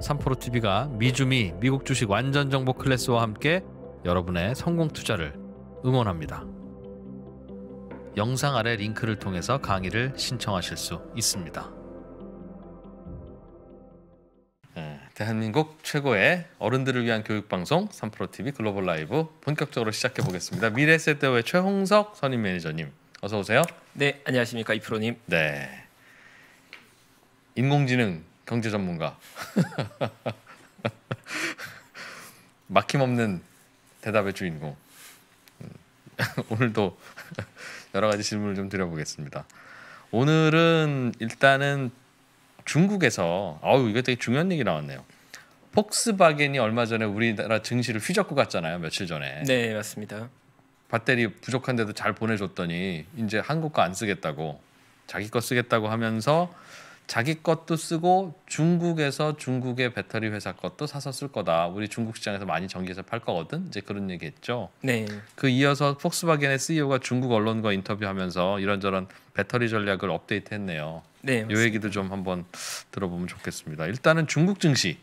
삼프로TV가 미주미 미국 주식 완전 정보 클래스와 함께 여러분의 성공 투자를 응원합니다. 영상 아래 링크를 통해서 강의를 신청하실 수 있습니다. 네, 대한민국 최고의 어른들을 위한 교육 방송 3프로TV 글로벌 라이브 본격적으로 시작해 보겠습니다. 미래세대의 최홍석 선임 매니저님 어서 오세요. 네, 안녕하십니까 이프로님. 네. 인공지능 경제 전문가. 막힘없는 대답의 주인공. 음, 오늘도 여러 가지 질문을 좀 드려보겠습니다. 오늘은 일단은 중국에서 아우 이거 되게 중요한 얘기 나왔네요. 폭스바겐이 얼마 전에 우리나라 증시를 휘젓고 갔잖아요. 며칠 전에. 네, 맞습니다. 배터리 부족한데도 잘 보내줬더니 이제 한국 거 안 쓰겠다고 자기 거 쓰겠다고 하면서 자기 것도 쓰고 중국에서 중국의 배터리 회사 것도 사서 쓸 거다. 우리 중국 시장에서 많이 전기에서 팔 거거든. 이제 그런 얘기했죠. 네. 그 이어서 폭스바겐의 CEO가 중국 언론과 인터뷰하면서 이런저런 배터리 전략을 업데이트했네요. 네. 맞습니다. 요 얘기도 좀 한번 들어보면 좋겠습니다. 일단은 중국 증시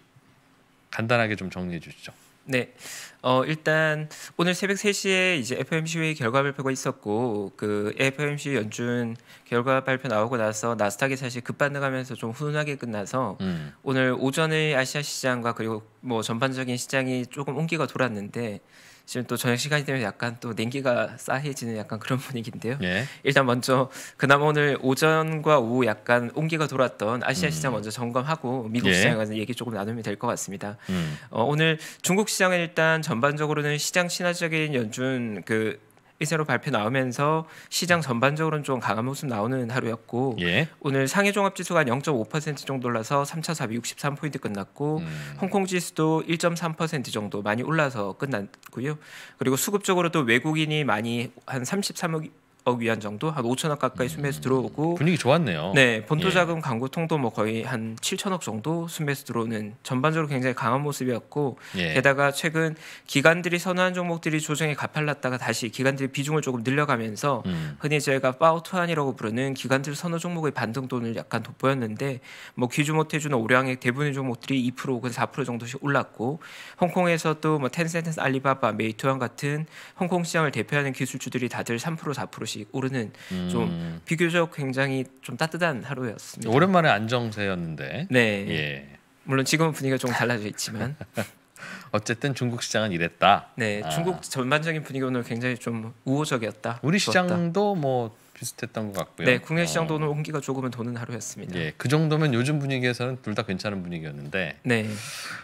간단하게 좀 정리해 주시죠. 네. 어, 일단 오늘 새벽 3시에 이제 FOMC 회의 결과 발표가 있었고 그 FOMC 연준 결과 발표 나오고 나서 나스닥이 사실 급반등하면서 좀 훈훈하게 끝나서 음. 오늘 오전에 아시아 시장과 그리고 뭐 전반적인 시장이 조금 온기가 돌았는데 지금 또 저녁 시간이 되면 약간 또 냉기가 쌓해지는 약간 그런 분위기인데요. 예. 일단 먼저 그나마 오늘 오전과 오후 약간 온기가 돌았던 아시아 시장 음. 먼저 점검하고 미국 예. 시장에 관한 얘기 조금 나누면 될 것 같습니다. 음. 어, 오늘 중국 시장은 일단 전반적으로는 시장 친화적인 연준 그 의제로 발표 나오면서 시장 음. 전반적으로는 좀 강한 모습 나오는 하루였고 예. 오늘 상해 종합 지수가 0.5% 정도 올라서 3차 삽이 63포인트 끝났고 음. 홍콩 지수도 1.3% 정도 많이 올라서 끝났고요. 그리고 수급적으로도 외국인이 많이 한 33억 억 위안 정도 한 5천억 가까이 순매수 음, 들어오고 분위기 좋았네요. 네, 본토 예. 자금 예. 광고통도 뭐 거의 한 7천억 정도 순매수 들어오는 전반적으로 굉장히 강한 모습이었고 예. 게다가 최근 기관들이 선호한 종목들이 조정이 가팔랐다가 다시 기관들이 비중을 조금 늘려가면서 음. 흔히 저희가 파우투안이라고 부르는 기관들 선호 종목의 반등돈을 약간 돋보였는데 뭐귀주못해주는 오량의 대부분의 종목들이 2% 혹은 4% 정도씩 올랐고 홍콩에서도 뭐 텐센트, 알리바바, 메이투안 같은 홍콩 시장을 대표하는 기술주들이 다들 3% 4%씩 조금 오르는 음. 좀 비교적 굉장히 좀 따뜻한 하루였습니다. 오랜만에 안정세였는데. 네. 예. 물론 지금 분위기가 좀 달라져 있지만. 어쨌든 중국 시장은 이랬다. 네, 아. 중국 전반적인 분위기 오늘 굉장히 좀 우호적이었다. 우리 시장도 뭐 비슷했던 것 같고요. 네, 국내 어. 시장 도는 온기가 조금은 도는 하루였습니다. 예, 그 정도면 요즘 분위기에서는 둘 다 괜찮은 분위기였는데. 네.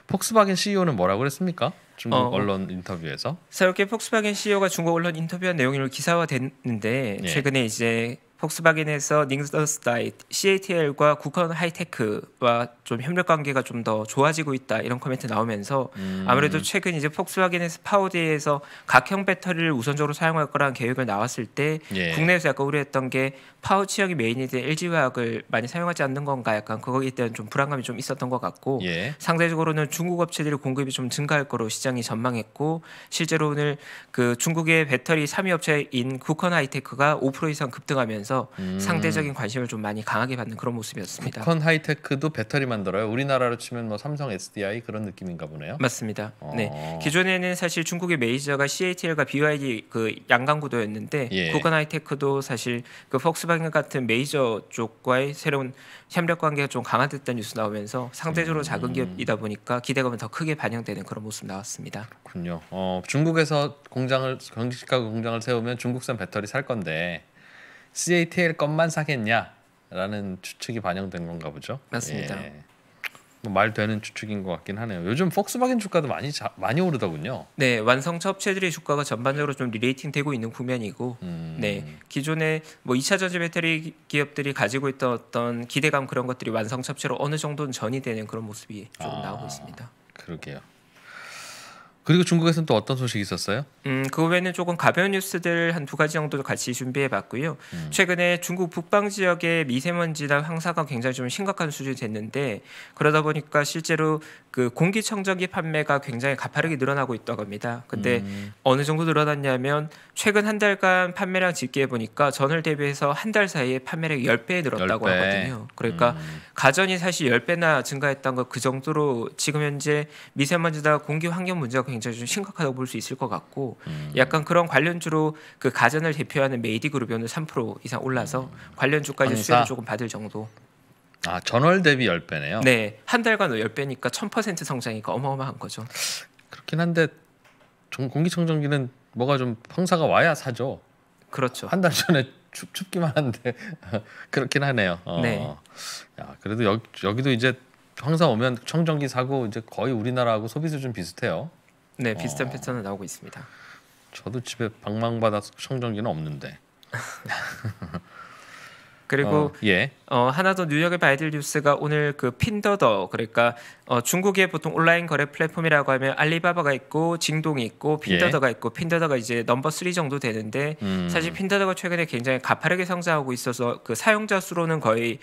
폭스바겐 CEO는 뭐라고 그랬습니까? 중국 어, 언론 인터뷰에서 새롭게 폭스바겐 CEO가 중국 언론 인터뷰한 내용이 기사화됐는데 예. 최근에 이제 폭스바겐에서 닝더스다이 스트 CATL과 국헌 하이테크와 좀 협력 관계가 좀 더 좋아지고 있다 이런 코멘트 나오면서 음. 아무래도 최근 이제 폭스바겐에서 파워데이에서 각형 배터리를 우선적으로 사용할 거란 계획을 나왔을 때 예. 국내에서 약간 우려했던 게 파우치형이 메인이 된 LG 화학을 많이 사용하지 않는 건가 약간 그거에 대한 좀 불안감이 좀 있었던 것 같고 예. 상대적으로는 중국 업체들이 공급이 좀 증가할 거로 시장이 전망했고 실제로 오늘 그 중국의 배터리 3위 업체인 국헌 하이테크가 5% 이상 급등하면서 음. 상대적인 관심을 좀 많이 강하게 받는 그런 모습이었습니다. 국헌 하이테크도 배터리 만들어요. 우리나라로 치면 뭐 삼성 SDI 그런 느낌인가 보네요. 맞습니다. 어. 네. 기존에는 사실 중국의 메이저가 CATL과 BYD 그 양강구도였는데 예. 국헌 하이테크도 사실 그 폭스 폴스바겐 같은 메이저 쪽과의 새로운 협력 관계가 좀 강화됐다는 뉴스 나오면서 상대적으로 음. 작은 기업이다 보니까 기대감이더 크게 반영되는 그런 모습 나왔습니다. 그렇군요. 어, 중국에서 공장을 경식가 공장을 세우면 중국산 배터리 살 건데 CATL 것만 사겠냐라는 추측이 반영된 건가 보죠. 맞습니다. 예. 뭐 말 되는 추측인 것 같긴 하네요. 요즘 폭스바겐 주가도 많이 자, 많이 오르더군요. 네, 완성차 업체들의 주가가 전반적으로 좀 리레이팅되고 있는 국면이고, 음. 네 기존에 뭐 2차 전지 배터리 기업들이 가지고 있던 어떤 기대감 그런 것들이 완성차 업체로 어느 정도는 전이 되는 그런 모습이 조금 아, 나오고 있습니다. 그러게요. 그리고 중국에서는 또 어떤 소식이 있었어요? 음, 그 외에는 조금 가벼운 뉴스들 한 두 가지 정도 같이 준비해 봤고요. 음. 최근에 중국 북방 지역의 미세먼지나 황사가 굉장히 좀 심각한 수준이 됐는데 그러다 보니까 실제로 그 공기청정기 판매가 굉장히 가파르게 늘어나고 있다고 합니다. 근데 음. 어느 정도 늘어났냐면 최근 한 달간 판매량 집계해 보니까 전월 대비해서 한 달 사이에 판매량이 10배 늘었다고 10배. 하거든요. 그러니까 음. 가전이 사실 10배나 증가했던 것 그 정도로 지금 현재 미세먼지나 공기 환경 문제가 굉장히 굉장히 좀 심각하다고 볼 수 있을 것 같고 음. 약간 그런 관련주로 그 가전을 대표하는 메이디그룹이 오늘 3% 이상 올라서 음. 관련주까지 수혜를 조금 받을 정도. 아 전월 대비 10배네요. 네. 한 달간 10배니까 1000% 성장이니까 어마어마한 거죠. 그렇긴 한데 공기청정기는 뭐가 좀 황사가 와야 사죠. 그렇죠. 한 달 전에 춥, 춥기만 한데 그렇긴 하네요. 어. 네. 야 그래도 여, 여기도 이제 황사 오면 청정기 사고 이제 거의 우리나라하고 소비 수준 비슷해요. 네, 어. 비슷한 어. 패턴은 나오고 있습니다. 저도 집에 방망받아 청정기는 없는데 그리고 어, 예. 어, 하나 더뉴욕의바이될 뉴스가 오늘 그 핀더더 그러니까 어, 중국의 보통 온라인 거래 플랫폼이라고 하면 알리바바가 있고 징동이 있고 핀더더가 예. 있고 핀더더가 이제 넘버 쓰리 정도 되는데 음. 사실 핀더더가 최근에 굉장히 가파르게 성장하고 있어서 그 사용자 수로는 거의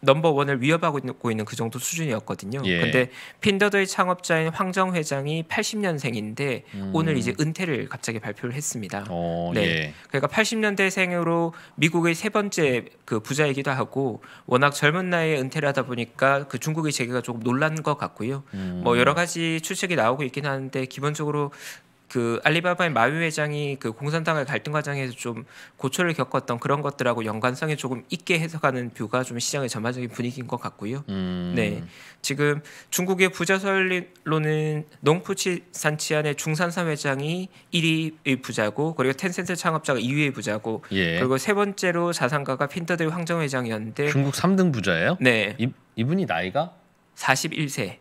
넘버 원을 위협하고 있는 그 정도 수준이었거든요. 그런데 예. 핀더더의 창업자인 황정 회장이 80년생인데 음. 오늘 이제 은퇴를 갑자기 발표를 했습니다. 오, 어, 네. 예. 그러니까 80년대생으로 미국의 세 번째 그 부자이기도 하고 워낙 젊은 나이에 은퇴를 하다 보니까 그 중국의 재계가 조금 놀란 것 같고요. 뭐 음. 뭐 여러 가지 추측이 나오고 있긴 하는데 기본적으로 그 알리바바의 마위 회장이 그공산당의 갈등 과정에서 좀 고초를 겪었던 그런 것들하고 연관성이 조금 있게 해석하는 뷰가 좀 시장의 전반적인 분위기인 것 같고요. 음. 네, 지금 중국의 부자 설리로는 농푸치 산치안의 중산사 회장이 1위의 부자고 그리고 텐센트 창업자가 2위의 부자고 예. 그리고 세 번째로 자산가가 핀더드 황정 회장이었는데 중국 3등 부자예요? 네, 이, 이분이 나이가 41세.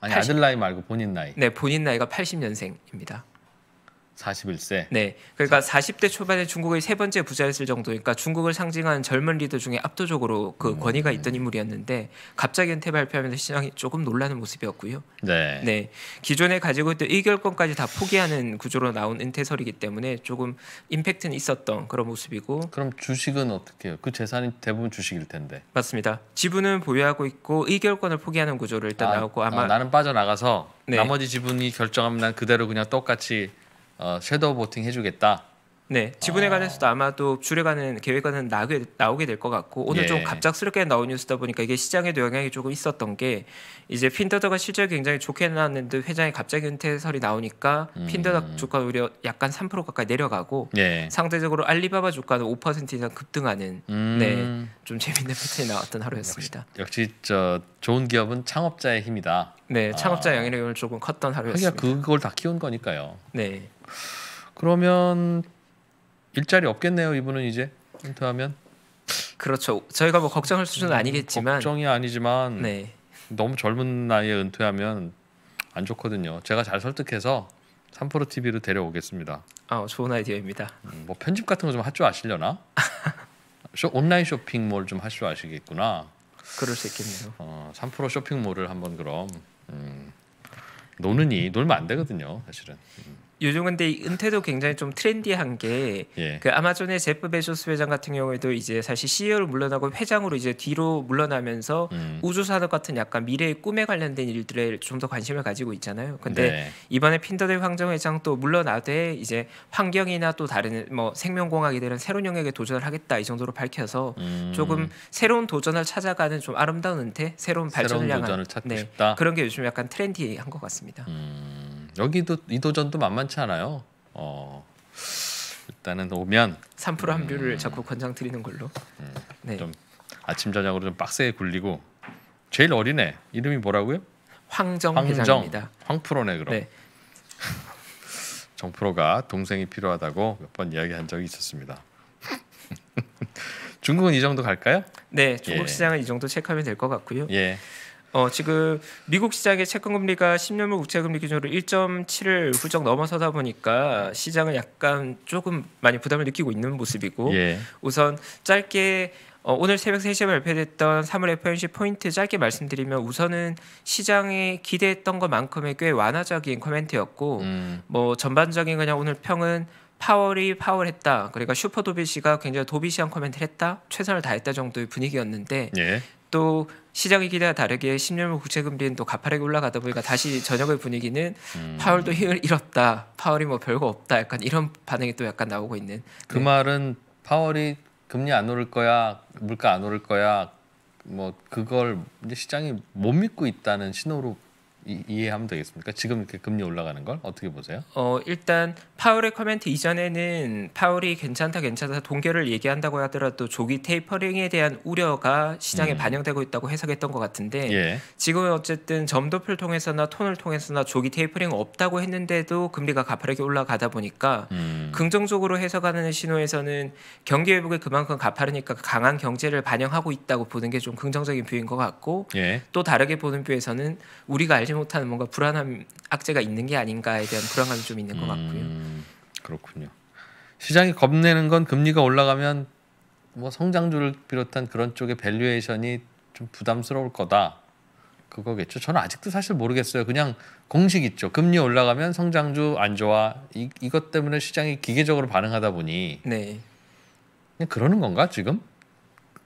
아니 80... 아들 나이 말고 본인 나이. 네, 본인 나이가 80년생입니다. 41세. 네. 그러니까 40대 초반에 중국의 세 번째 부자였을 정도니까 중국을 상징하는 젊은 리더 중에 압도적으로 그 음. 권위가 있던 인물이었는데 갑자기 은퇴 발표하면서 시장이 조금 놀라는 모습이었고요. 네. 네. 기존에 가지고 있던 의결권까지 다 포기하는 구조로 나온 은퇴설이기 때문에 조금 임팩트는 있었던 그런 모습이고. 그럼 주식은 어떻게 해요? 그 재산이 대부분 주식일 텐데. 맞습니다. 지분은 보유하고 있고 의결권을 포기하는 구조로 일단 아, 나오고 아마 아, 나는 빠져나가서 네. 나머지 지분이 결정하면 난 그대로 그냥 똑같이 어, 섀도우 보팅 해주겠다. 네, 지분에 아. 관해서도 아마도 줄여가는 계획과는 나게, 나오게 될 것 같고 오늘 예. 좀 갑작스럽게 나온 뉴스다 보니까 이게 시장에도 영향이 조금 있었던 게 이제 핀더더가 실적이 굉장히 좋게 나왔는데 회장이 갑자기 은퇴설이 나오니까 음. 핀더더 주가 오히려 약간 3% 가까이 내려가고 예. 상대적으로 알리바바 주가는 5% 이상 급등하는 음. 네, 좀 재밌는 패턴이 나왔던 하루였습니다. 역시, 역시 저 좋은 기업은 창업자의 힘이다. 네, 창업자 아. 영향력이 조금 컸던 하루였습니다. 그러니까 그걸 다 키운 거니까요. 네. 그러면 일자리 없겠네요. 이분은 이제 은퇴하면. 그렇죠. 저희가 뭐 걱정할 수준은 음, 아니겠지만 걱정이 아니지만 네. 너무 젊은 나이에 은퇴하면 안 좋거든요. 제가 잘 설득해서 삼프로 TV로 데려오겠습니다. 아, 좋은 아이디어입니다. 음, 뭐 편집 같은 거 좀 할 줄 아시려나? 쇼, 온라인 쇼핑몰 좀 할 줄 아시겠구나. 그럴 수 있겠네요. 어, 삼프로 쇼핑몰을 한번 그럼 음, 노느니 놀면 안 되거든요, 사실은. 음. 요즘 근데 은퇴도 굉장히 좀 트렌디한 게그 예. 그 아마존의 제프 베조스 회장 같은 경우에도 이제 사실 CEO를 물러나고 회장으로 이제 뒤로 물러나면서 음. 우주 산업 같은 약간 미래의 꿈에 관련된 일들에 좀 더 관심을 가지고 있잖아요. 근데 네. 이번에 핀더의 황정 회장 또 물러나되 이제 환경이나 또 다른 뭐 생명공학에 대한 새로운 영역에 도전을 하겠다 이 정도로 밝혀서 음. 조금 새로운 도전을 찾아가는 좀 아름다운 은퇴, 새로운 발전을 새로운 향한 네, 그런 게 요즘 약간 트렌디한 것 같습니다. 음. 여기도 이 도전도 만만치 않아요. 어, 일단은 오면 3%한 뷰를 음. 자꾸 권장드리는 걸로. 음, 네. 좀 아침 저녁으로 좀 빡세게 굴리고 제일 어린애 이름이 뭐라고요? 황정, 황정 회장입니다. 황프로네 그럼. 네. 정프로가 동생이 필요하다고 몇 번 이야기한 적이 있었습니다. 중국은 이 정도 갈까요? 네, 중국 예. 시장은 이 정도 체크하면 될 것 같고요. 예. 어, 지금 미국 시장의 채권 금리가 10년물 국채 금리 기준으로 1.7을 훌쩍 넘어서다 보니까 시장은 약간 조금 많이 부담을 느끼고 있는 모습이고 예. 우선 짧게 어, 오늘 새벽 3시에 발표됐던 3월 FOMC 포인트 짧게 말씀드리면 우선은 시장에 기대했던 것만큼의 꽤 완화적인 코멘트였고 음. 뭐 전반적인 그냥 오늘 평은 파월이 파월했다. 그러니까 슈퍼 도비시가 굉장히 도비시한 코멘트를 했다. 최선을 다했다 정도의 분위기였는데 예. 또 시장의 기대와 다르게 1 0년후 국채 금리는 또 가파르게 올라가다 보니까 다시 저녁의 분위기는 음. 파월도 힘을 잃었다. 파월이 뭐 별거 없다. 약간 이런 반응이 또 약간 나오고 있는. 그 네. 말은 파월이 금리 안 오를 거야, 물가 안 오를 거야. 뭐 그걸 이제 시장이 못 믿고 있다는 신호로 이, 이해하면 되겠습니까? 지금 이렇게 금리 올라가는 걸 어떻게 보세요? 어 일단 파울의 코멘트 이전에는 파울이 괜찮다 괜찮다 동결을 얘기한다고 하더라도 조기 테이퍼링에 대한 우려가 시장에 음. 반영되고 있다고 해석했던 것 같은데 예. 지금은 어쨌든 점도표를 통해서나 톤을 통해서나 조기 테이퍼링 없다고 했는데도 금리가 가파르게 올라가다 보니까 음. 긍정적으로 해석하는 신호에서는 경기 회복이 그만큼 가파르니까 강한 경제를 반영하고 있다고 보는 게 좀 긍정적인 뷰인 것 같고 예. 또 다르게 보는 뷰에서는 우리가 알지 못하는 뭔가 불안함 악재가 있는 게 아닌가에 대한 불안감이 좀 있는 것 같고요. 음. 그렇군요. 시장이 겁내는 건 금리가 올라가면 뭐 성장주를 비롯한 그런 쪽의 밸류에이션이 좀 부담스러울 거다. 그거겠죠. 저는 아직도 사실 모르겠어요. 그냥 공식 있죠. 금리 올라가면 성장주 안 좋아. 이, 이것 때문에 시장이 기계적으로 반응하다 보니 네. 그냥 그러는 건가 지금?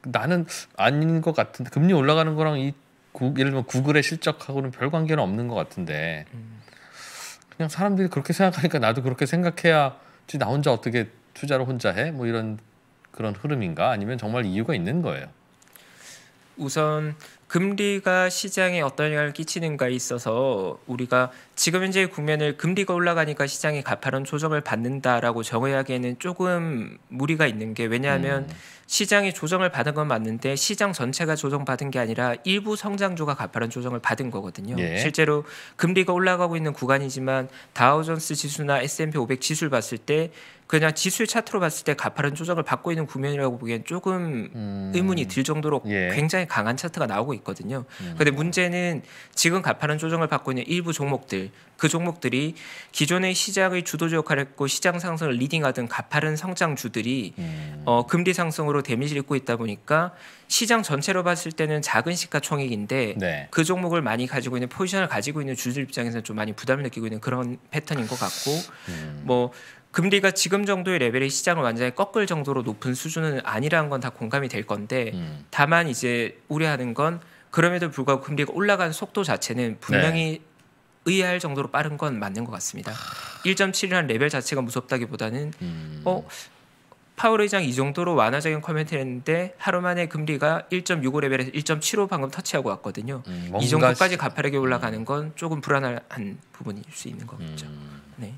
나는 아닌 것 같은데 금리 올라가는 거랑 이 구, 예를 들면 구글의 실적하고는 별 관계는 없는 것 같은데 음. 그냥 사람들이 그렇게 생각하니까 나도 그렇게 생각해야지 나 혼자 어떻게 투자를 혼자 해? 뭐 이런 그런 흐름인가? 아니면 정말 이유가 있는 거예요? 우선 금리가 시장에 어떤 영향을 끼치는가에 있어서 우리가 지금 현재 국면을 금리가 올라가니까 시장이 가파른 조정을 받는다라고 정의하기에는 조금 무리가 있는 게 왜냐하면 음. 시장이 조정을 받은 건 맞는데 시장 전체가 조정받은 게 아니라 일부 성장주가 가파른 조정을 받은 거거든요. 예. 실제로 금리가 올라가고 있는 구간이지만 다우존스 지수나 S&P 500 지수를 봤을 때 그냥 지수 차트로 봤을 때 가파른 조정을 받고 있는 국면이라고 보기엔 조금 음. 의문이 들 정도로 예. 굉장히 강한 차트가 나오고 있거든요. 음. 근데 문제는 지금 가파른 조정을 받고 있는 일부 종목들, 그 종목들이 기존의 시장의 주도주 역할을 했고 시장 상승을 리딩하던 가파른 성장주들이 음. 어, 금리 상승으로 데미지를 입고 있다 보니까 시장 전체로 봤을 때는 작은 시가총액인데 네. 그 종목을 많이 가지고 있는 포지션을 가지고 있는 주주 입장에서는 좀 많이 부담을 느끼고 있는 그런 패턴인 것 같고 음. 뭐 금리가 지금 정도의 레벨의 시장을 완전히 꺾을 정도로 높은 수준은 아니라는 건 다 공감이 될 건데 음. 다만 이제 우려하는 건 그럼에도 불구하고 금리가 올라간 속도 자체는 분명히 네. 의아할 정도로 빠른 건 맞는 것 같습니다. 1.7이라는 레벨 자체가 무섭다기보다는 음. 어 파월 의장 이 정도로 완화적인 커멘트를 했는데 하루 만에 금리가 1.65 레벨에서 1.75 방금 터치하고 왔거든요. 음, 이 정도까지 가파르게 올라가는 음. 건 조금 불안한 부분일 수 있는 거겠죠. 음. 네.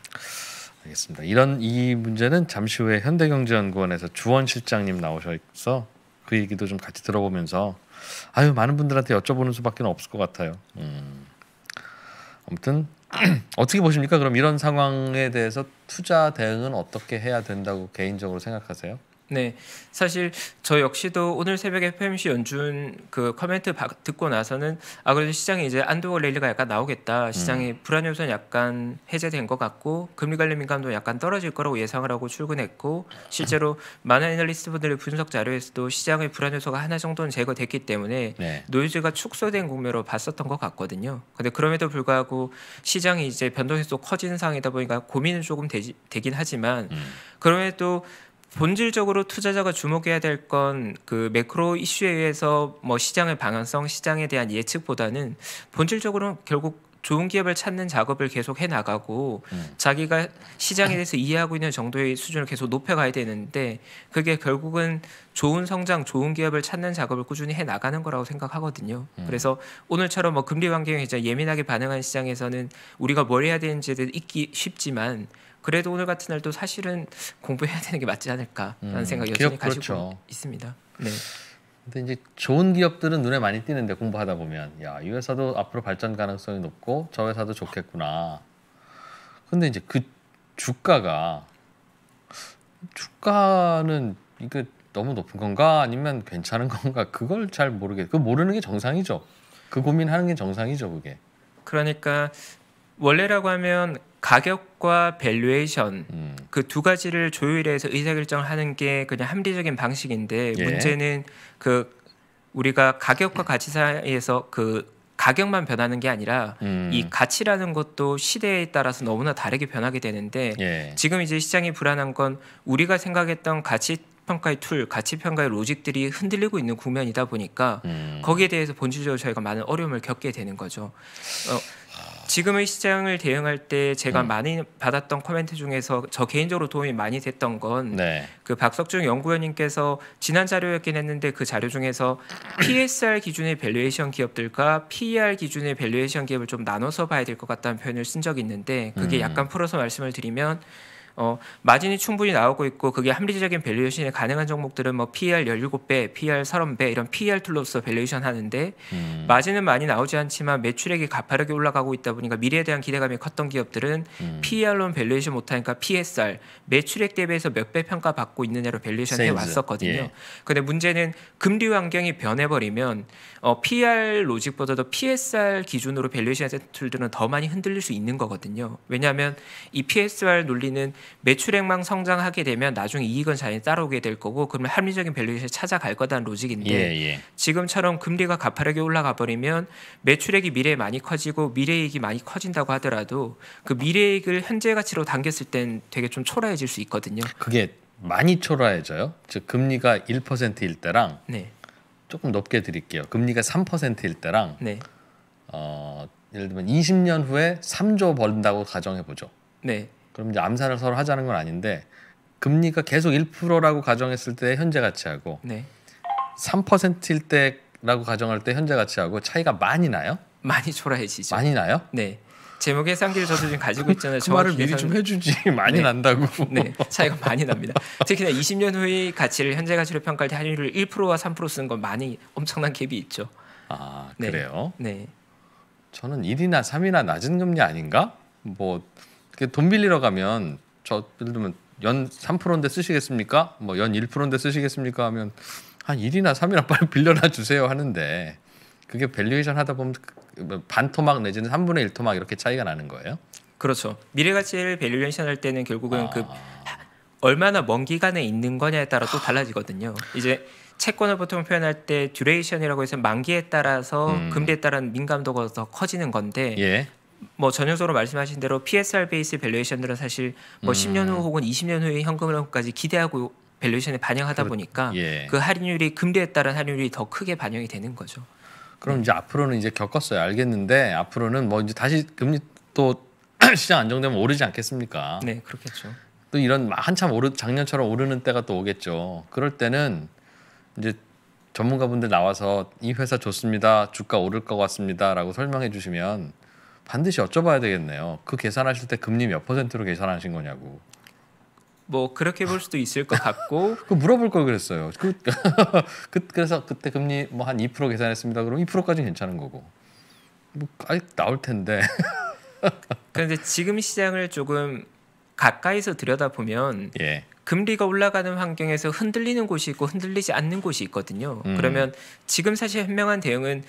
알겠습니다. 이런 이 문제는 잠시 후에 현대경제연구원에서 주원 실장님 나오셔서 그 얘기도 좀 같이 들어보면서 아유 많은 분들한테 여쭤보는 수밖에 없을 것 같아요. 음. 아무튼 어떻게 보십니까? 그럼 이런 상황에 대해서 투자 대응은 어떻게 해야 된다고 개인적으로 생각하세요? 네, 사실 저 역시도 오늘 새벽에 FMC 연준 그 커멘트 바, 듣고 나서는 아 그래도 시장에 이제 안도어 랠리가 약간 나오겠다. 시장의 음. 불안 요소는 약간 해제된 것 같고 금리 관련 민감도 약간 떨어질 거라고 예상을 하고 출근했고 실제로 많은 애널리스트분들의 분석 자료에서도 시장의 불안 요소가 하나 정도는 제거됐기 때문에 네. 노이즈가 축소된 국면으로 봤었던 것 같거든요. 근데 그럼에도 불구하고 시장이 이제 변동해소 커지는 상황이다 보니까 고민은 조금 되지, 되긴 하지만 음. 그럼에도 본질적으로 투자자가 주목해야 될 건 그 매크로 이슈에 의해서 뭐 시장의 방향성, 시장에 대한 예측보다는 본질적으로는 결국 좋은 기업을 찾는 작업을 계속 해 나가고 음. 자기가 시장에 대해서 이해하고 있는 정도의 수준을 계속 높여가야 되는데 그게 결국은 좋은 성장, 좋은 기업을 찾는 작업을 꾸준히 해 나가는 거라고 생각하거든요. 음. 그래서 오늘처럼 뭐 금리 환경에 굉장히 예민하게 반응한 시장에서는 우리가 뭘 해야 되는지에 대해 있기 쉽지만 그래도 오늘 같은 날도 사실은 공부해야 되는 게 맞지 않을까라는 음, 생각 여전히 기업, 가지고 그렇죠. 있습니다. 네. 근데 이제 좋은 기업들은 눈에 많이 띄는데 공부하다 보면 야, 이 회사도 앞으로 발전 가능성이 높고 저 회사도 좋겠구나. 근데 이제 그 주가가 주가는 이게 너무 높은 건가 아니면 괜찮은 건가 그걸 잘 모르겠. 그 모르는 게 정상이죠. 그 고민하는 게 정상이죠, 그게. 그러니까 원래라고 하면 가격과 밸류에이션 음. 그두 가지를 조율해서 의사결정하는 을게 그냥 합리적인 방식인데 예. 문제는 그 우리가 가격과 가치 사이에서 그 가격만 변하는 게 아니라 음. 이 가치라는 것도 시대에 따라서 너무나 다르게 변하게 되는데 예. 지금 이제 시장이 불안한 건 우리가 생각했던 가치 평가의 툴, 가치 평가의 로직들이 흔들리고 있는 국면이다 보니까 음. 거기에 대해서 본질적으로 저희가 많은 어려움을 겪게 되는 거죠. 어, 지금의 시장을 대응할 때 제가 음. 많이 받았던 코멘트 중에서 저 개인적으로 도움이 많이 됐던 건그 네. 그 박석중 연구위원님께서 지난 자료였긴 했는데 그 자료 중에서 PSR 기준의 밸류에이션 기업들과 PER 기준의 밸류에이션 기업을 좀 나눠서 봐야 될 것 같다는 표현을 쓴 적이 있는데 그게 음. 약간 풀어서 말씀을 드리면 어, 마진이 충분히 나오고 있고 그게 합리적인 밸류에이션이 가능한 종목들은 뭐 PER 17배, PER 30배 이런 PER 툴로서 밸류에이션 하는데 음. 마진은 많이 나오지 않지만 매출액이 가파르게 올라가고 있다 보니까 미래에 대한 기대감이 컸던 기업들은 음. PER로는 밸류에이션 못하니까 PSR 매출액 대비해서 몇 배 평가받고 있느냐로 밸류에이션 해 왔었거든요. 예. 근데 문제는 금리 환경이 변해버리면 어, PER 로직보다도 PSR 기준으로 밸류에이션 툴들은 더 많이 흔들릴 수 있는 거거든요. 왜냐하면 이 PSR 논리는 매출액만 성장하게 되면 나중에 이익은 자연히 따라오게 될 거고 그러면 합리적인 밸류에이션 찾아갈 거다는 로직인데 예, 예. 지금처럼 금리가 가파르게 올라가 버리면 매출액이 미래에 많이 커지고 미래이익이 많이 커진다고 하더라도 그 미래이익을 현재 가치로 당겼을 땐 되게 좀 초라해질 수 있거든요. 그게 많이 초라해져요. 즉 금리가 1%일 때랑 네. 조금 높게 드릴게요. 금리가 3%일 때랑 네. 어, 예를 들면 20년 후에 3조 번다고 가정해 보죠. 네. 그럼 이제 암산을 서로 하자는 건 아닌데 금리가 계속 1%라고 가정했을 때 현재 가치하고 네. 3%일 때라고 가정할 때 현재 가치하고 차이가 많이 나요? 많이 초라해지죠. 많이 나요? 네. 제목의 쌍기를 저도 지금 가지고 그 있잖아요. 그 말을 미리 좀 해주지 많이 네. 난다고. 네, 차이가 많이 납니다. 특히나 20년 후의 가치를 현재 가치로 평가할 때 환율을 1%와 3%쓰건 많이 엄청난 갭이 있죠. 아 네. 그래요? 네. 네. 저는 1이나 3이나 낮은 금리 아닌가? 뭐돈 빌리러 가면 저 예를 들면 연 3%인데 쓰시겠습니까? 뭐 연 1%인데 쓰시겠습니까? 하면 한 1이나 3이나 빨리 빌려놔 주세요 하는데 그게 밸류에이션 하다 보면 그, 뭐 반 토막 내지는 3분의 1 토막 이렇게 차이가 나는 거예요? 그렇죠. 미래 가치를 밸류에이션 할 때는 결국은 그 아... 그 얼마나 먼 기간에 있는 거냐에 따라 또 달라지거든요. 이제 채권을 보통 표현할 때 듀레이션이라고 해서 만기에 따라서 음. 금리에 따른 민감도가 더 커지는 건데 예. 뭐 전형적으로 말씀하신 대로 PSR 베이스 밸류에이션들은 사실 뭐 음. 10년 후 혹은 20년 후의 현금흐름까지 기대하고 밸류에이션에 반영하다 그렇, 보니까 예. 그 할인율이 금리에 따른 할인율이 더 크게 반영이 되는 거죠. 그럼 네. 이제 앞으로는 이제 겪었어요. 알겠는데 앞으로는 뭐 이제 다시 금리 또 시장 안정되면 오르지 않겠습니까? 네, 그렇겠죠. 또 이런 한참 오르 작년처럼 오르는 때가 또 오겠죠. 그럴 때는 이제 전문가분들 나와서 이 회사 좋습니다. 주가 오를 것 같습니다라고 설명해 주시면 반드시 여쭤봐야 되겠네요. 그 계산하실 때 금리 몇 퍼센트로 계산하신 거냐고. 뭐 그렇게 볼 수도 있을 것 같고. 그 물어볼 걸 그랬어요. 그, 그 그래서 그때 금리 뭐한2% 계산했습니다. 그럼 2%까지는 괜찮은 거고. 뭐 아직 나올 텐데. 그런데 지금 시장을 조금 가까이서 들여다보면 예. 금리가 올라가는 환경에서 흔들리는 곳이 있고 흔들리지 않는 곳이 있거든요. 음. 그러면 지금 사실 현명한 대응은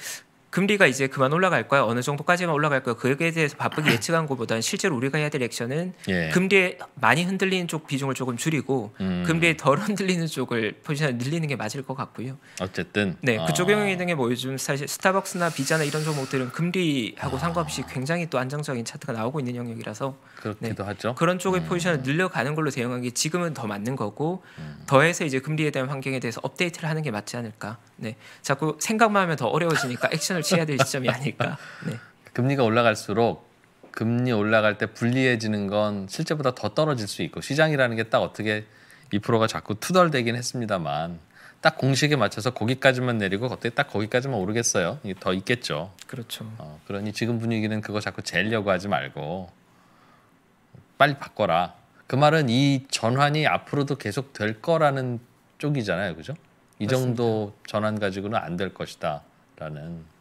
금리가 이제 그만 올라갈 거야 어느 정도까지만 올라갈 거야 그에 대해서 바쁘게 예측한 것보다는 실제로 우리가 해야 될 액션은 예. 금리에 많이 흔들리는 쪽 비중을 조금 줄이고 음. 금리에 덜 흔들리는 쪽을 포지션을 늘리는 게 맞을 것 같고요. 어쨌든 네 아. 그쪽 영역이 등에 뭐 요즘 사실 스타벅스나 비자나 이런 종목들은 금리하고 아. 상관없이 굉장히 또 안정적인 차트가 나오고 있는 영역이라서 그렇기도 네. 하죠. 그런 쪽의 음. 포지션을 늘려가는 걸로 대응하는 게 지금은 더 맞는 거고 음. 더해서 이제 금리에 대한 환경에 대해서 업데이트를 하는 게 맞지 않을까. 네 자꾸 생각만 하면 더 어려워지니까 액션을 취해야 될 시점이 아닐까. 네. 금리가 올라갈수록 금리 올라갈 때 불리해지는 건 실제보다 더 떨어질 수 있고 시장이라는 게 딱 어떻게 2%가 자꾸 투덜대긴 했습니다만 딱 공식에 맞춰서 거기까지만 내리고 그때 딱 거기까지만 오르겠어요. 더 있겠죠. 그렇죠. 어, 그러니 지금 분위기는 그거 자꾸 재려고 하지 말고 빨리 바꿔라. 그 말은 이 전환이 앞으로도 계속 될 거라는 쪽이잖아요. 그죠? 이 맞습니다. 정도 전환 가지고는 안 될 것이다라는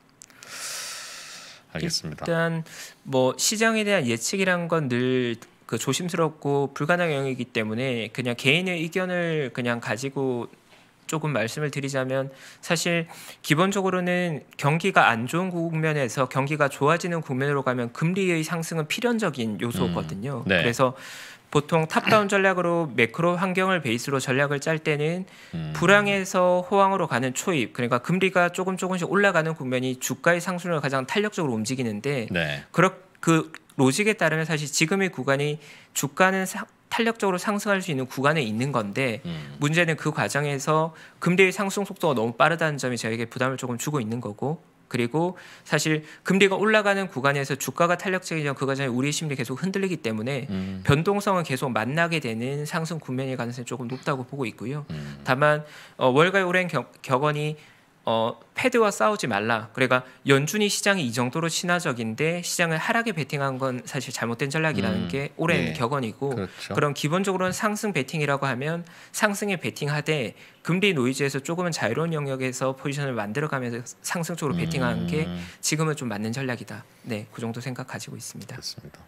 알겠습니다. 일단 뭐 시장에 대한 예측이란 건 늘 그 조심스럽고 불가능 영역이기 때문에 그냥 개인의 의견을 그냥 가지고 조금 말씀을 드리자면 사실 기본적으로는 경기가 안 좋은 국면에서 경기가 좋아지는 국면으로 가면 금리의 상승은 필연적인 요소거든요. 음, 네. 그래서 보통 탑다운 전략으로 매크로 환경을 베이스로 전략을 짤 때는 음. 불황에서 호황으로 가는 초입 그러니까 금리가 조금 조금씩 올라가는 국면이 주가의 상승을 가장 탄력적으로 움직이는데 네. 그렇 그 로직에 따르면 사실 지금의 구간이 주가는 사, 탄력적으로 상승할 수 있는 구간에 있는 건데 음. 문제는 그 과정에서 금리의 상승 속도가 너무 빠르다는 점이 저에게 부담을 조금 주고 있는 거고 그리고 사실 금리가 올라가는 구간에서 주가가 탄력적이지 만그 과정에 우리의 심리 계속 흔들리기 때문에 음. 변동성은 계속 만나게 되는 상승 국면일 가능성이 조금 높다고 보고 있고요. 음. 다만 어, 월가의 오랜 격, 격언이 어, 패드와 싸우지 말라. 그러니까 연준이 시장이 이 정도로 친화적인데 시장을 하락에 베팅한 건 사실 잘못된 전략이라는 음, 게 오랜 네. 격언이고 그렇죠. 그럼 기본적으로는 상승 베팅이라고 하면 상승에 베팅하되 금리 노이즈에서 조금은 자유로운 영역에서 포지션을 만들어가면서 상승 쪽으로 베팅하는 음. 게 지금은 좀 맞는 전략이다. 네, 그 정도 생각 가지고 있습니다. 그렇습니다.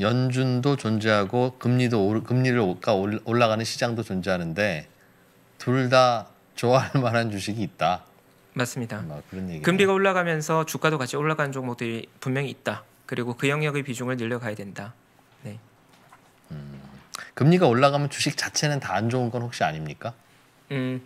연준도 존재하고 금리도 금리를 올라가는 시장도 존재하는데 둘다 좋아할 만한 주식이 있다. 맞습니다. 뭐 그런 금리가 올라가면서 주가도 같이 올라가 종목들이 분명히 있다. 그리고 그 영역의 비중을 늘려가야 된다. 네. 음, 금리가 올라가면 주식 자체는 다 안 좋은 건 혹시 아닙니까? 음,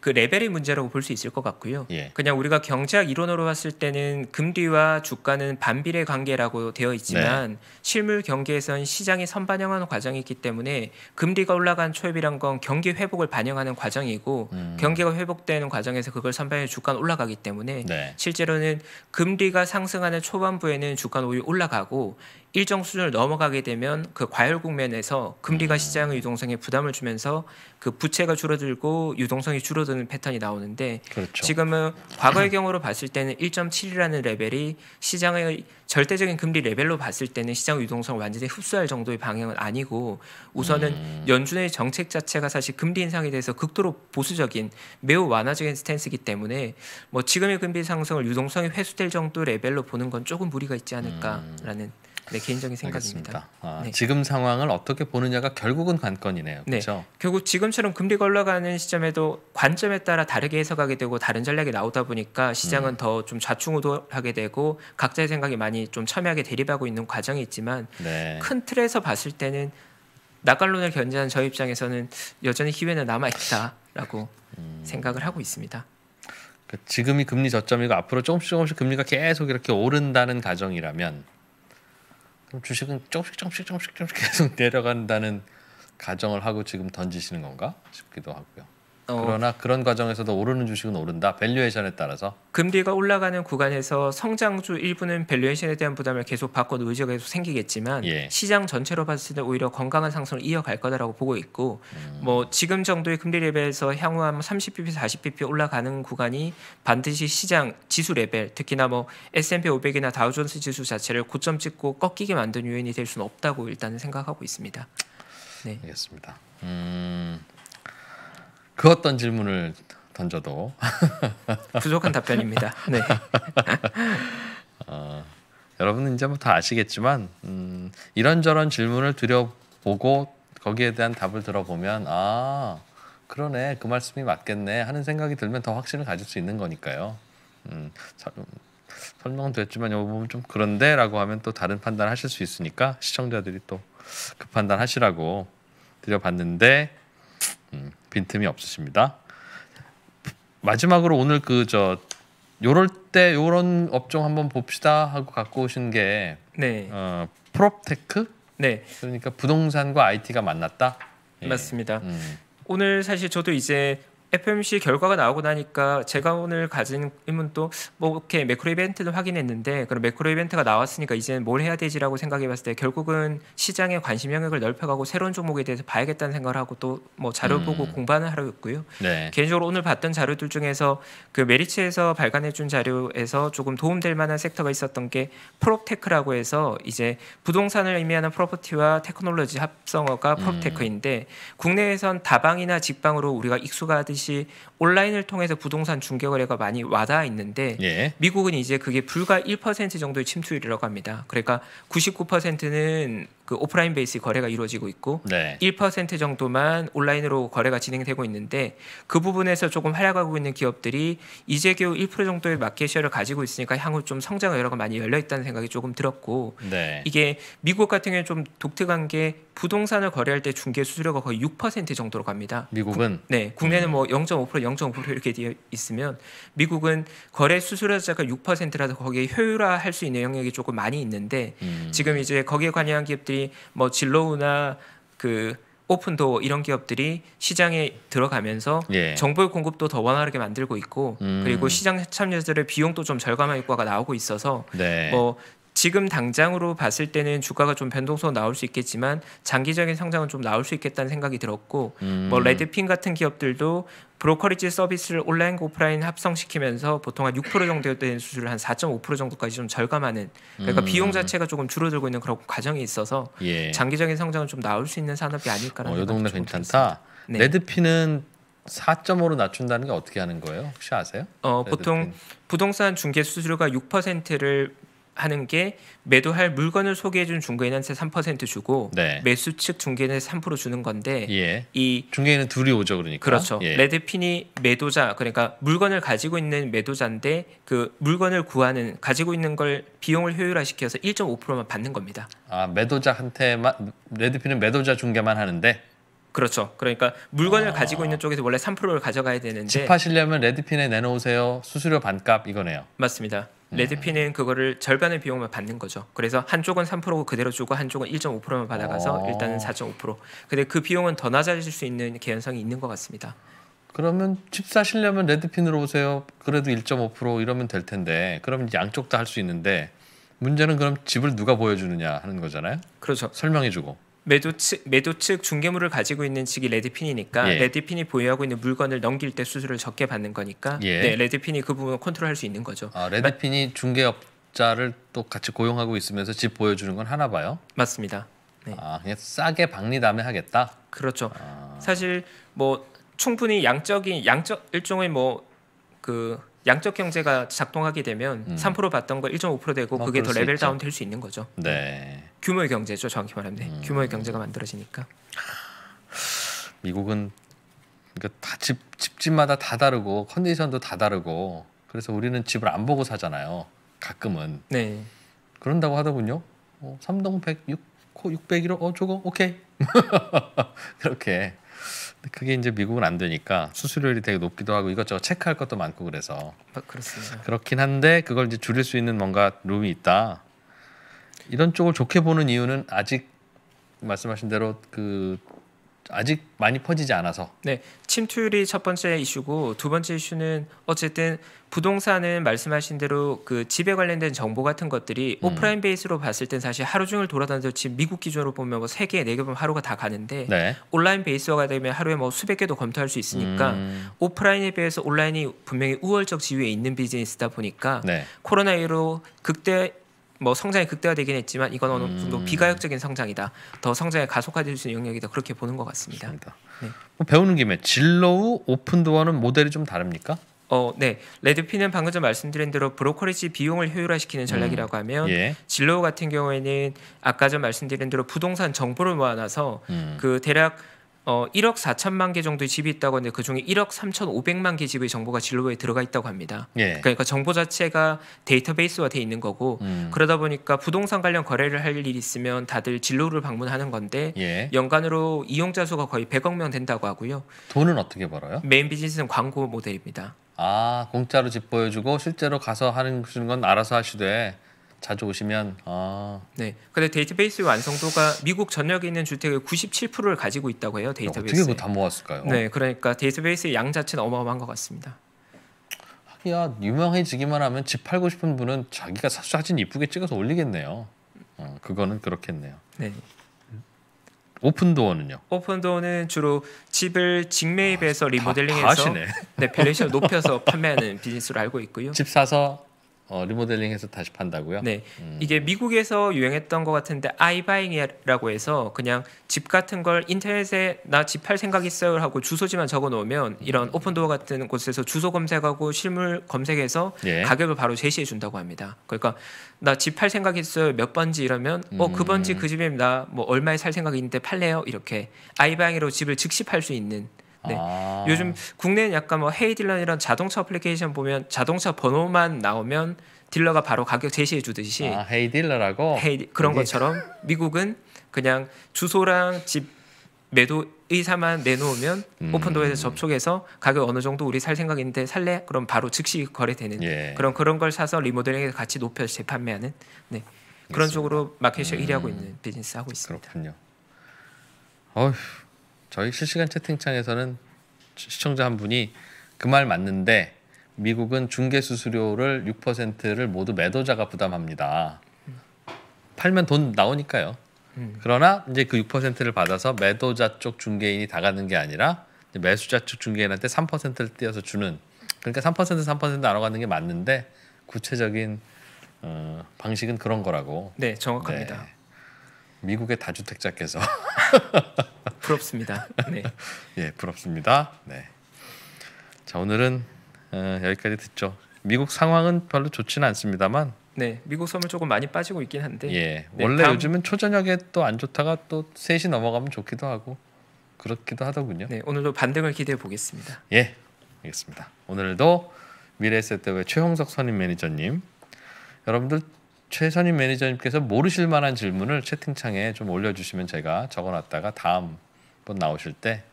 그 레벨의 문제라고 볼 수 있을 것 같고요. 예. 그냥 우리가 경제학 이론으로 봤을 때는 금리와 주가는 반비례 관계라고 되어 있지만 네. 실물 경기에선 시장이 선반영하는 과정이기 있 때문에 금리가 올라간 초입이란 건 경기 회복을 반영하는 과정이고 음. 경기가 회복되는 과정에서 그걸 선반영해 주가는 올라가기 때문에 네. 실제로는 금리가 상승하는 초반부에는 주가는 오히려 올라가고 일정 수준을 넘어가게 되면 그 과열 국면에서 금리가 시장의 유동성에 부담을 주면서 그 부채가 줄어들고 유동성이 줄어드는 패턴이 나오는데 그렇죠. 지금은 과거의 경우로 봤을 때는 1.7이라는 레벨이 시장의 절대적인 금리 레벨로 봤을 때는 시장 유동성을 완전히 흡수할 정도의 방향은 아니고 우선은 음. 연준의 정책 자체가 사실 금리 인상에 대해서 극도로 보수적인 매우 완화적인 스탠스이기 때문에 뭐 지금의 금리 상승을 유동성이 회수될 정도 레벨로 보는 건 조금 무리가 있지 않을까라는 음. 네, 개인적인 생각입니다. 아, 네. 지금 상황을 어떻게 보느냐가 결국은 관건이네요. 네. 그렇죠? 네. 결국 지금처럼 금리가 올가는 시점에도 관점에 따라 다르게 해석하게 되고 다른 전략이 나오다 보니까 시장은 음. 더좀 좌충우돌하게 되고 각자의 생각이 많이 좀 첨예하게 대립하고 있는 과정이 있지만 네. 큰 틀에서 봤을 때는 낙관론을 견제한 저 입장에서는 여전히 기회는 남아 있다라고 음. 생각을 하고 있습니다. 그러니까 지금이 금리 저점이고 앞으로 조금씩 조금씩 금리가 계속 이렇게 오른다는 가정이라면 그럼 주식은 조금씩 조금씩 조금씩 조금씩 계속 내려간다는 가정을 하고 지금 던지시는 건가 싶기도 하고요. 어. 그러나 그런 과정에서도 오르는 주식은 오른다. 밸류에이션에 따라서 금리가 올라가는 구간에서 성장주 일부는 밸류에이션에 대한 부담을 계속 받고 의지가 계속 생기겠지만 예. 시장 전체로 봤을 때 오히려 건강한 상승을 이어갈 거다라고 보고 있고 음. 뭐 지금 정도의 금리 레벨에서 향후 한 30bp, 40bp 올라가는 구간이 반드시 시장 지수 레벨 특히나 뭐 S&P 500이나 다우존스 지수 자체를 고점 찍고 꺾이게 만든 요인이 될 수는 없다고 일단 생각하고 있습니다. 네. 알겠습니다. 음... 그 어떤 질문을 던져도 부족한 답변입니다. 네. 어, 여러분은 이제 뭐다 아시겠지만 음, 이런저런 질문을 드려보고 거기에 대한 답을 들어보면 아 그러네 그 말씀이 맞겠네 하는 생각이 들면 더 확신을 가질 수 있는 거니까요. 음, 음 설명 됐지만 요 부분 좀 그런데라고 하면 또 다른 판단 하실 수 있으니까 시청자들이 또 그 판단 하시라고 드려봤는데 음, 빈틈이 없으십니다. 마지막으로 오늘 그 저 요럴 때 요런 업종 한번 봅시다 하고 갖고 오신 게 네. 어, 프롭테크? 네. 그러니까 부동산과 IT가 만났다. 예. 맞습니다. 음. 오늘 사실 저도 이제 FMC 결과가 나오고 나니까 제가 오늘 가진 의문 도뭐 이렇게 매크로 이벤트는 확인했는데 그럼 매크로 이벤트가 나왔으니까 이제는 뭘 해야 되지라고 생각해봤을 때 결국은 시장의 관심 영역을 넓혀가고 새로운 종목에 대해서 봐야겠다는 생각을 하고 또 뭐 자료 보고 음. 공부하는 하루 있고요. 네. 개인적으로 오늘 봤던 자료들 중에서 그 메리츠에서 발간해준 자료에서 조금 도움될 만한 섹터가 있었던 게 프롭테크라고 해서 이제 부동산을 의미하는 프로퍼티와 테크놀로지 합성어가 프롭테크인데 음. 국내에선 다방이나 직방으로 우리가 익숙하듯 것이 온라인을 통해서 부동산 중개 거래가 많이 와닿아 있는데 예. 미국은 이제 그게 불과 1% 정도의 침투율이라고 합니다. 그러니까 99%는 그 오프라인 베이스 거래가 이루어지고 있고 네. 1% 정도만 온라인으로 거래가 진행되고 있는데 그 부분에서 조금 활약하고 있는 기업들이 이제 겨우 1% 정도의 마켓셔를 가지고 있으니까 향후 좀 성장 여력가 많이 열려 있다는 생각이 조금 들었고 네. 이게 미국 같은 경우는 좀 독특한 게 부동산을 거래할 때 중개 수수료가 거의 6% 정도로 갑니다. 미국은 구, 네 국내는 음. 뭐0.5% 0.5% 이렇게 되어 있으면 미국은 거래 수수료 자가 6%라서 거기에 효율화할 수 있는 영역이 조금 많이 있는데 음. 지금 이제 거기에 관여한 기업들이 기업들이 뭐 진로우나 그오픈도 이런 기업들이 시장에 들어가면서 예. 정보의 공급도 더 원활하게 만들고 있고 음. 그리고 시장 참여자들의 비용도 좀 절감한 효과가 나오고 있어서 네. 뭐 지금 당장으로 봤을 때는 주가가 좀 변동성 나올 수 있겠지만 장기적인 성장은 좀 나올 수 있겠다는 생각이 들었고 뭐 음. 뭐 레드핀 같은 기업들도 브로커리지 서비스를 온라인 오프라인 합성시키면서 보통 한 6% 정도 되는 수수료를 한 4.5% 정도까지 좀 절감하는 그러니까 음. 비용 자체가 조금 줄어들고 있는 그런 과정이 있어서 예. 장기적인 성장은 좀 나올 수 있는 산업이 아닐까라는 어, 동네 괜찮다. 네. 레드핀은 4.5로 낮춘다는 게 어떻게 하는 거예요? 혹시 아세요? 어, 레드핀. 보통 부동산 중개 수수료가 6%를 하는 게 매도할 물건을 소개해준 중개인한테 3% 주고 네. 매수 측 중개인한테 3% 주는 건데 예. 이 중개인은 둘이 오죠 그러니까 그렇죠 예. 레드핀이 매도자 그러니까 물건을 가지고 있는 매도자인데 그 물건을 구하는 가지고 있는 걸 비용을 효율화시켜서 1.5%만 받는 겁니다 아 매도자한테만 레드핀은 매도자 중개만 하는데 그렇죠. 그러니까 물건을 아... 가지고 있는 쪽에서 원래 3%를 가져가야 되는데 집 하시려면 레드핀에 내놓으세요. 수수료 반값 이거네요. 맞습니다. 레드핀은 음. 그거를 절반의 비용만 받는 거죠. 그래서 한쪽은 3%고 그대로 주고 한쪽은 1.5%만 받아가서 어. 일단은 4.5%. 근데 그 비용은 더 낮아질 수 있는 개연성이 있는 것 같습니다. 그러면 집 사시려면 레드핀으로 오세요. 그래도 1.5% 이러면 될 텐데. 그럼 양쪽 다 할 수 있는데 문제는 그럼 집을 누가 보여주느냐 하는 거잖아요. 그렇죠. 설명해주고. 매도 측 매도 측 중개물을 가지고 있는 측이 레드핀이니까 예. 레드핀이 보유하고 있는 물건을 넘길 때 수수료를 적게 받는 거니까 예. 네, 레드핀이 그 부분을 컨트롤할 수 있는 거죠. 아, 레드핀이 중개업자를 또 같이 고용하고 있으면서 집 보여주는 건 하나 봐요. 맞습니다. 네. 아 그냥 싸게 박리담에 하겠다. 그렇죠. 아. 사실 뭐 충분히 양적인 양적 일종의 뭐 그 양적 경제가 작동하게 되면 음. 3% 받던 거 1.5% 되고 어, 그게 더 레벨 다운 될 수 있는 거죠. 네. 네. 규모의 경제죠 정확히 말하면 네, 음. 규모의 경제가 만들어지니까 미국은 그러니까 다 집, 집집마다 다 다르고 컨디션도 다 다르고 그래서 우리는 집을 안 보고 사잖아요 가끔은 네. 그런다고 하더군요 어, 삼동백육6코 601호 어 저거 오케이 그렇게 그게 이제 미국은 안 되니까 수수료율이 되게 높기도 하고 이것저것 체크할 것도 많고 그래서 아, 그렇습니다. 그렇긴 한데 그걸 이제 줄일 수 있는 뭔가 룸이 있다 이런 쪽을 좋게 보는 이유는 아직 말씀하신 대로 그 아직 많이 퍼지지 않아서. 네, 침투율이 첫 번째 이슈고 두 번째 이슈는 어쨌든 부동산은 말씀하신 대로 그 집에 관련된 정보 같은 것들이 음. 오프라인 베이스로 봤을 땐 사실 하루 종일 돌아다녀서 지금 미국 기준으로 보면 뭐세 개, 네개 보면 하루가 다 가는데 네. 온라인 베이스화가 되면 하루에 뭐 수백 개도 검토할 수 있으니까 음. 오프라인에 비해서 온라인이 분명히 우월적 지위에 있는 비즈니스다 보니까 네. 코로나 이후로 극대 뭐 성장이 극대화되긴 했지만 이건 어느 정도 음. 비가역적인 성장이다. 더 성장에 가속화될 수 있는 영역이다. 그렇게 보는 것 같습니다. 네. 뭐 배우는 김에 진로우 오픈도어는 모델이 좀 다릅니까? 어, 네. 레드피는 방금 전 말씀드린 대로 브로커리지 비용을 효율화시키는 음. 전략이라고 하면 음, 예. 진로우 같은 경우에는 아까 전 말씀드린 대로 부동산 정보를 모아놔서 음. 그 대략 어, 1억 4천만 개 정도의 집이 있다고 하는데 그중에 1억 3,500만 개 집의 정보가 진로에 들어가 있다고 합니다. 예. 그러니까 그 정보 자체가 데이터베이스화 돼 있는 거고 음. 그러다 보니까 부동산 관련 거래를 할 일이 있으면 다들 진로를 방문하는 건데 예. 연간으로 이용자 수가 거의 100억 명 된다고 하고요. 돈은 어떻게 벌어요? 메인 비즈니스는 광고 모델입니다. 아 공짜로 집 보여주고 실제로 가서 하는 건 알아서 하시되 자주 오시면 아. 네. 근데 데이터베이스 완성도가 미국 전역에 있는 주택의 97%를 가지고 있다고 해요. 데이터베이스. 어떻게 다 모았을까요? 네. 그러니까 데이터베이스의 양 자체는 어마어마한 것 같습니다. 하기야 유명해지기만 하면 집 팔고 싶은 분은 자기가 사진 이쁘게 찍어서 올리겠네요. 어, 그거는 그렇겠네요. 네. 오픈도어는요? 오픈도어는 주로 집을 직매입해서 아, 리모델링해서 네, 밸류션을 높여서 판매하는 비즈니스로 알고 있고요. 집 사서 어, 리모델링해서 다시 판다고요? 네, 음. 이게 미국에서 유행했던 것 같은데 아이바잉이라고 해서 그냥 집 같은 걸 인터넷에 나 집 팔 생각 있어요 하고 주소지만 적어놓으면 이런 음. 오픈도어 같은 곳에서 주소 검색하고 실물 검색해서 예. 가격을 바로 제시해 준다고 합니다. 그러니까 나 집 팔 생각 있어요 몇 번지 이러면 어, 그 음. 어그 번지 그 집입니다. 뭐 얼마에 살생각있는데 팔래요 이렇게 아이바잉으로 집을 즉시 팔 수 있는 네. 아. 요즘 국내는 약간 뭐 헤이딜런 이런 자동차 어플리케이션 보면 자동차 번호만 나오면 딜러가 바로 가격 제시해 주듯이 아, 헤이딜러라고 헤이, 그런 이 것처럼 미국은 그냥 주소랑 집 매도 의사만 내놓으면 음. 오픈도에서 접촉해서 가격 어느 정도 우리 살 생각인데 살래? 그럼 바로 즉시 거래되는 예. 그런 그런 걸 사서 리모델링에 같이 높여 재판매하는 네. 그런 쪽으로 마켓이 음. 일하고 있는 비즈니스 하고 있습니다. 그렇군요. 어휴. 저희 실시간 채팅창에서는 시청자 한 분이 그 말 맞는데 미국은 중개 수수료를 6%를 모두 매도자가 부담합니다. 팔면 돈 나오니까요. 음. 그러나 이제 그 6%를 받아서 매도자 쪽 중개인이 다 가는 게 아니라 매수자 쪽 중개인한테 3%를 떼어서 주는 그러니까 3% 3% 나눠 가는 게 맞는데 구체적인 어, 방식은 그런 거라고. 네, 정확합니다. 네. 미국의 다주택자께서 부럽습니다. 네. 예, 부럽습니다. 네. 자, 오늘은 어, 여기까지 듣죠. 미국 상황은 별로 좋지는 않습니다만 네, 미국 선물 조금 많이 빠지고 있긴 한데. 예, 네, 원래 다 요즘은 초저녁에 또 안 좋다가 또 3시 넘어가면 좋기도 하고 그렇기도 하더군요. 네, 오늘도 반등을 기대해 보겠습니다. 예, 알겠습니다. 오늘도 미래세대의 최홍석 선임 매니저님, 여러분들 최선임 매니저님께서 모르실 만한 질문을 채팅창에 좀 올려주시면 제가 적어놨다가 다음 번 나오실 때꼭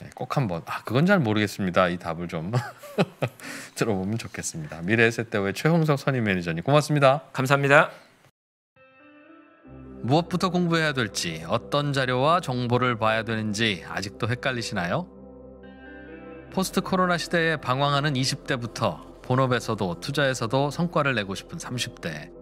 네, 한번 아 그건 잘 모르겠습니다 이 답을 좀 들어보면 좋겠습니다 미래세대의 최홍석 선임 매니저님 고맙습니다 감사합니다 무엇부터 공부해야 될지 어떤 자료와 정보를 봐야 되는지 아직도 헷갈리시나요? 포스트 코로나 시대에 방황하는 20대부터 본업에서도 투자에서도 성과를 내고 싶은 30대